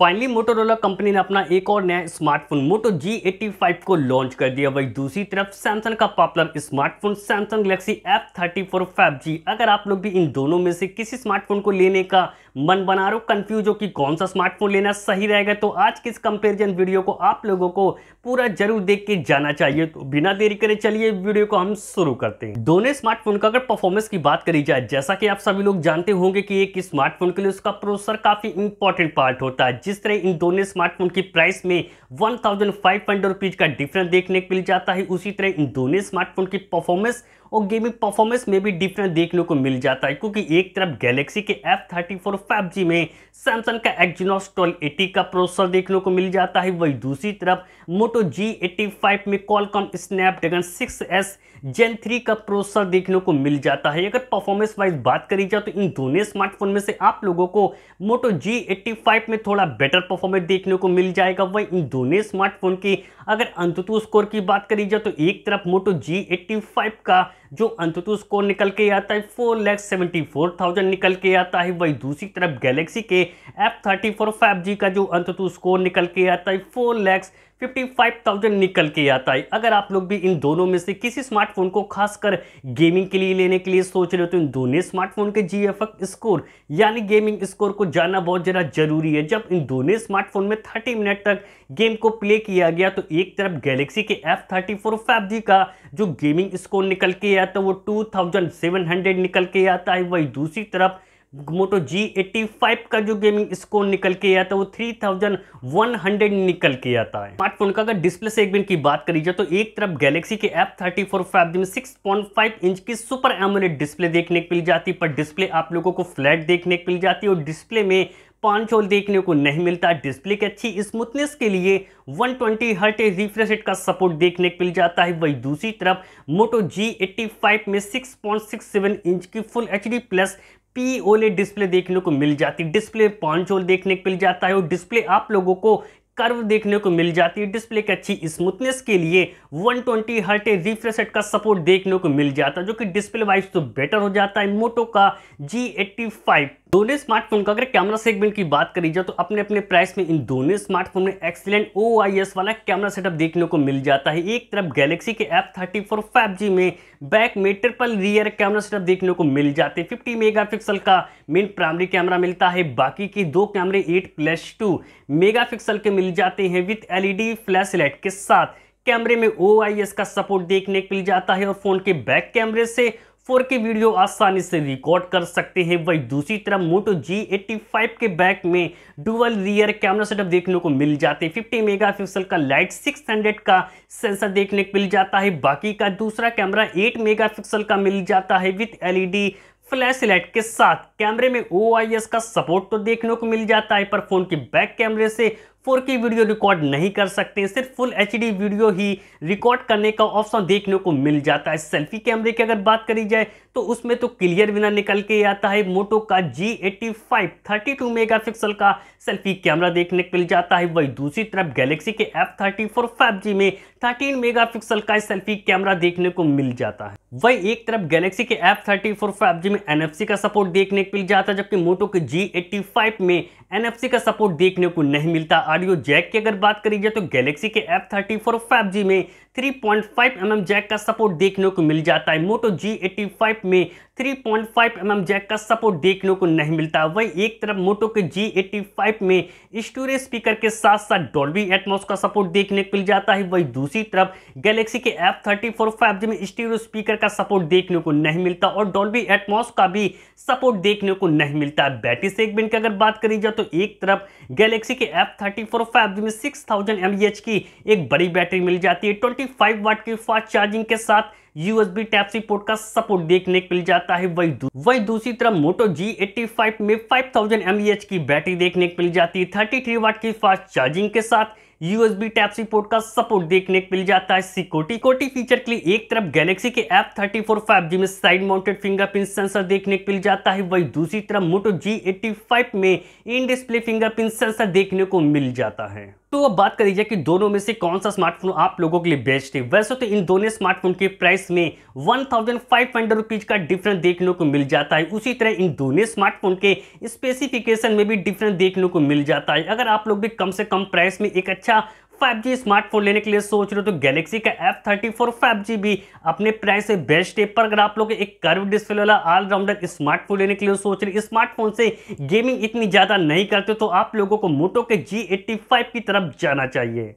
finally Motorola company ने अपना एक और नया स्मार्टफोन मोटो G85 को लॉन्च कर दिया वही दूसरी तरफ सैमसंग का popular smartphone Samsung Galaxy F34 5G अगर आप लोग भी इन दोनों में से किसी स्मार्टफोन को लेने का मन बना रहे हो कंफ्यूज हो कि कौन सा स्मार्टफोन लेना सही रहेगा तो आज के इस कंपेरिजन वीडियो को आप लोगों को पूरा जरूर देख के जाना चाहिए तो बिना देरी करे चलिए वीडियो को हम शुरू करते हैं दोनों स्मार्टफोन का अगर परफॉर्मेंस की बात करी जाए जैसा कि आप सभी लोग जानते होंगे कि एक स्मार्टफोन के लिए उसका प्रोसेसर काफी इंपॉर्टेंट पार्ट होता है जिस तरह इन दोनों स्मार्टफोन की प्राइस में one thousand five hundred rupees का डिफरेंस देखने को मिल जाता है उसी तरह इन दोनों स्मार्टफोन की परफॉर्मेंस और गेमिंग परफॉर्मेंस में भी डिफरेंस देखने को मिल जाता है क्योंकि एक तरफ गैलेक्सी के F thirty four five G में सैमसंग का एक्जिनॉस ट्वेल्व एटी का प्रोसेसर देखने को मिल जाता है वही दूसरी तरफ मोटो जी एट्टी फाइव में Qualcomm Snapdragon six S Gen three का प्रोसेसर देखने को मिल जाता है अगर परफॉर्मेंस वाइज बात करी जाए तो इन दोनों स्मार्टफोन में से आप लोगों को मोटो जी एट्टी फाइव में थोड़ा बेटर परफॉर्मेंस देखने को मिल जाएगा वही इन दोनों स्मार्टफोन की अगर अंतु स्कोर की बात करी जाए तो एक तरफ मोटो जी एट्टी फाइव का जो अंततः स्कोर निकल के आता है four lakh seventy four thousand निकल के आता है वही दूसरी तरफ गैलेक्सी के F thirty four five G का जो अंततः स्कोर निकल के आता है फोर लैक्स 55,000 निकल के आता है अगर आप लोग भी इन दोनों में से किसी स्मार्टफोन को खासकर गेमिंग के लिए लेने के लिए सोच रहे हो तो इन दोनों स्मार्टफोन के जी स्कोर यानी गेमिंग स्कोर को जानना बहुत ज़रा जरूरी है जब इन दोनों स्मार्टफोन में 30 मिनट तक गेम को प्ले किया गया तो एक तरफ गैलेक्सी के एफ थर्टी फोर का जो गेमिंग स्कोर निकल के आता है वो टू निकल के आता है वही दूसरी तरफ मोटो G85 का जो गेमिंग स्कोर निकल के आता है वो थ्री थाउजेंड वन हंड्रेड निकल के आता है स्मार्टफोन का अगर डिस्प्ले सेगमेंट की बात करी जाए तो एक तरफ गैलेक्सी के F thirty four five G में सिक्स पॉइंट फाइव इंच की सुपर एमोलेट डिस्प्ले देखने को मिल जाती है पर डिस्प्ले आप लोगों को फ्लैट देखने को मिल जाती है और डिस्प्ले में पांच होल देखने को नहीं मिलता डिस्प्ले की अच्छी स्मूथनेस के लिए 120 ट्वेंटी हर्ट रिफ्रेश का सपोर्ट देखने को मिल जाता है वही दूसरी तरफ मोटो G85 में 6.67 इंच की full H plus P OLED display देखने को मिल जाती है डिस्प्ले पांच होल देखने को मिल जाता है और डिस्प्ले आप लोगों को कर्व देखने को मिल जाती है डिस्प्ले की अच्छी स्मूथनेस के लिए 120 ट्वेंटी हर्ट रिफ्रेश का सपोर्ट देखने को मिल जाता है जो कि डिस्प्ले वाइज तो बेटर हो जाता है मोटो का G85 दोनों स्मार्टफोन का अगर कैमरा सेगमेंट की बात करी जाए तो अपने अपने प्राइस में इन दोनों स्मार्टफोन में एक्सीलेंट ओ वाला कैमरा सेटअप देखने को मिल जाता है एक तरफ गैलेक्सी के एफ थर्टी फोर में बैक में ट्रिपल रियर कैमरा सेटअप देखने को मिल जाते हैं फिफ्टी मेगापिक्सल का मेन प्राइमरी कैमरा मिलता है बाकी के दो कैमरे एट प्लस टू मेगापिक्सल के मिल जाते हैं विथ एलईडी फ्लैश लाइट के साथ कैमरे में ओ का सपोर्ट देखने को मिल जाता है और फोन के बैक कैमरे से फोर के वीडियो आसानी से रिकॉर्ड कर सकते हैं वही दूसरी तरफ मोटो जी एट्टी फाइव के बैक में डुअल रियर कैमरा सेटअप देखने को मिल जाते हैं फिफ्टी मेगा पिक्सल का लाइट सिक्स हंड्रेड का सेंसर देखने को मिल जाता है बाकी का दूसरा कैमरा एट मेगा पिक्सल का मिल जाता है विथ एलईडी फ्लैश लाइट के साथ कैमरे में ओ का सपोर्ट तो देखने को मिल जाता है पर फोन के बैक कैमरे से फोर के वीडियो रिकॉर्ड नहीं कर सकते सिर्फ फुल एच वीडियो ही रिकॉर्ड करने का ऑप्शन देखने को मिल जाता है सेल्फी कैमरे की अगर बात करी जाए तो उसमें तो क्लियर विनर निकल के आता है मोटो का G eighty five thirty two mega pixel का सेल्फी कैमरा देखने को मिल जाता है वही दूसरी तरफ गैलेक्सी के F thirty four five G में थर्टीन मेगा पिक्सल का सेल्फी कैमरा देखने को मिल जाता है वही एक तरफ गैलेक्सी के F thirty four five G में एनएफसी का सपोर्ट देखने को मिल जाता है जबकि मोटो के जी एट्टी फाइव में एनएफसी का सपोर्ट देखने को नहीं मिलता ऑडियो जैक की अगर बात करी जाए तो गैलेक्सी के F thirty four five G में three point five M M jack का सपोर्ट देखने को मिल जाता है मोटो जी एट्टी फाइव में 3.5 पॉइंट mm जैक का सपोर्ट देखने को नहीं मिलता वही एक तरफ मोटो के G85 में स्टोरेज स्पीकर के साथ साथ डॉल्बी एटमोस का सपोर्ट देखने को मिल जाता है वही दूसरी तरफ गैलेक्सी के F34 5G में स्टीरियो स्पीकर का सपोर्ट देखने को नहीं मिलता और डॉल्बी एटमोस का भी सपोर्ट देखने को नहीं मिलता बैटरी सेगमेंट की अगर बात करी जाए तो एक तरफ गैलेक्सी के F34 5G में सिक्स थाउजेंड की एक बड़ी बैटरी मिल जाती है ट्वेंटी वाट की फास्ट चार्जिंग के साथ यूएसबी टाइप सी पोर्ट का सपोर्ट देखने के मिल जाता है वही दू, वही दूसरी तरफ मोटो जी एट्टी फाइव में फाइव थाउजेंड एच की बैटरी देखने को मिल जाती है थर्टी थ्री वाट की फास्ट चार्जिंग के साथ यूएसबी टाइप सी पोर्ट का सपोर्ट देखने को मिल जाता है सिकोटी कोटी फीचर के लिए एक तरफ गैलेक्सी के F thirty four five G में साइड माउंटेड फिंगरप्रिंट सेंसर देखने को मिल जाता है वही दूसरी तरफ मोटो जी एट्टी फाइव में इन डिस्प्ले फिंगरप्रिंट सेंसर देखने को मिल जाता है तो अब बात करीजिए कि दोनों में से कौन सा स्मार्टफोन आप लोगों के लिए बेस्ट है वैसे तो इन दोनों स्मार्टफोन के प्राइस में one thousand five hundred rupees का डिफरेंस देखने को मिल जाता है उसी तरह इन दोनों स्मार्टफोन के स्पेसिफिकेशन में भी डिफरेंस देखने को मिल जाता है अगर आप लोग भी कम से कम प्राइस में एक अच्छा 5G स्मार्टफोन लेने के लिए सोच रहे हो तो गैलेक्सी का F thirty four five G भी अपने प्राइस से बेस्ट है पर अगर आप लोग एक कर्व डिस्प्ले वाला ऑलराउंडर स्मार्टफोन लेने के लिए सोच रहे स्मार्टफोन से गेमिंग इतनी ज़्यादा नहीं करते तो आप लोगों को मोटो के जी फाइव की तरफ जाना चाहिए